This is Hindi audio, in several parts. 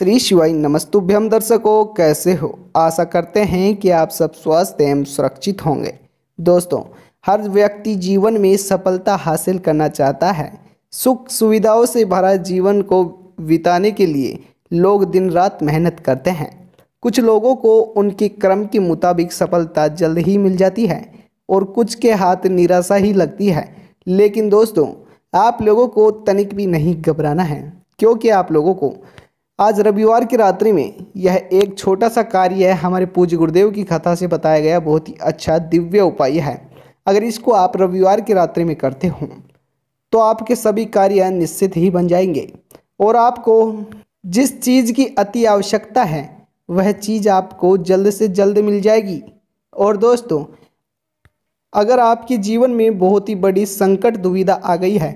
श्री शिवाय नमस्तुभ्यम दर्शकों कैसे हो आशा करते हैं कि आप सब स्वस्थ एवं सुरक्षित होंगे दोस्तों हर व्यक्ति जीवन में सफलता हासिल करना चाहता है सुख सुविधाओं से भरा जीवन को बिताने के लिए लोग दिन रात मेहनत करते हैं कुछ लोगों को उनके क्रम के मुताबिक सफलता जल्द ही मिल जाती है और कुछ के हाथ निराशा ही लगती है लेकिन दोस्तों आप लोगों को तनिक भी नहीं घबराना है क्योंकि आप लोगों को आज रविवार की रात्रि में यह एक छोटा सा कार्य है हमारे पूज्य गुरुदेव की कथा से बताया गया बहुत ही अच्छा दिव्य उपाय है अगर इसको आप रविवार की रात्रि में करते हो तो आपके सभी कार्य निश्चित ही बन जाएंगे और आपको जिस चीज़ की अति आवश्यकता है वह चीज़ आपको जल्द से जल्द मिल जाएगी और दोस्तों अगर आपके जीवन में बहुत ही बड़ी संकट दुविधा आ गई है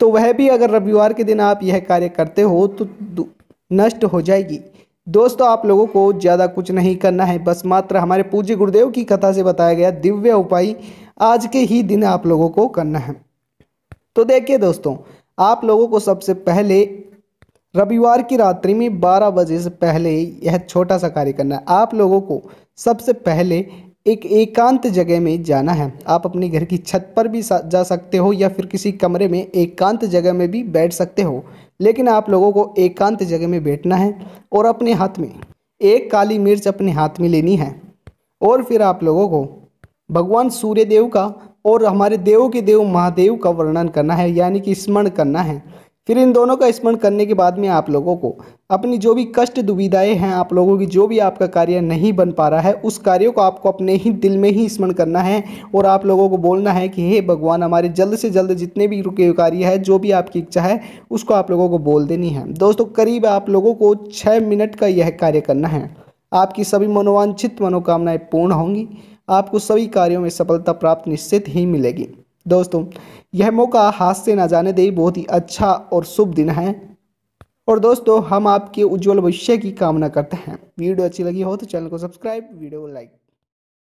तो वह भी अगर रविवार के दिन आप यह कार्य करते हो तो नष्ट हो जाएगी दोस्तों आप लोगों को ज़्यादा कुछ नहीं करना है बस मात्र हमारे पूज्य गुरुदेव की कथा से बताया गया दिव्य उपाय आज के ही दिन आप लोगों को करना है तो देखिए दोस्तों आप लोगों को सबसे पहले रविवार की रात्रि में 12 बजे से पहले यह छोटा सा कार्य करना है आप लोगों को सबसे पहले एक एकांत जगह में जाना है आप अपने घर की छत पर भी जा सकते हो या फिर किसी कमरे में एकांत जगह में भी बैठ सकते हो लेकिन आप लोगों को एकांत जगह में बैठना है और अपने हाथ में एक काली मिर्च अपने हाथ में लेनी है और फिर आप लोगों को भगवान सूर्य देव का और हमारे देव के देव महादेव का वर्णन करना है यानी कि स्मरण करना है फिर इन दोनों का स्मरण करने के बाद में आप लोगों को अपनी जो भी कष्ट दुविधाएं हैं आप लोगों की जो भी आपका कार्य नहीं बन पा रहा है उस कार्यों को आपको अपने ही दिल में ही स्मरण करना है और आप लोगों को बोलना है कि हे भगवान हमारे जल्द से जल्द जितने भी रुके कार्य है जो भी आपकी इच्छा है उसको आप लोगों को बोल देनी है दोस्तों करीब आप लोगों को छः मिनट का यह कार्य करना है आपकी सभी मनोवांछित मनोकामनाएँ पूर्ण होंगी आपको सभी कार्यों में सफलता प्राप्त निश्चित ही मिलेगी दोस्तों यह मौका हाथ से ना जाने दे बहुत ही अच्छा और शुभ दिन है और दोस्तों हम आपके उज्जवल भविष्य की कामना करते हैं वीडियो अच्छी लगी हो तो चैनल को सब्सक्राइब वीडियो को लाइक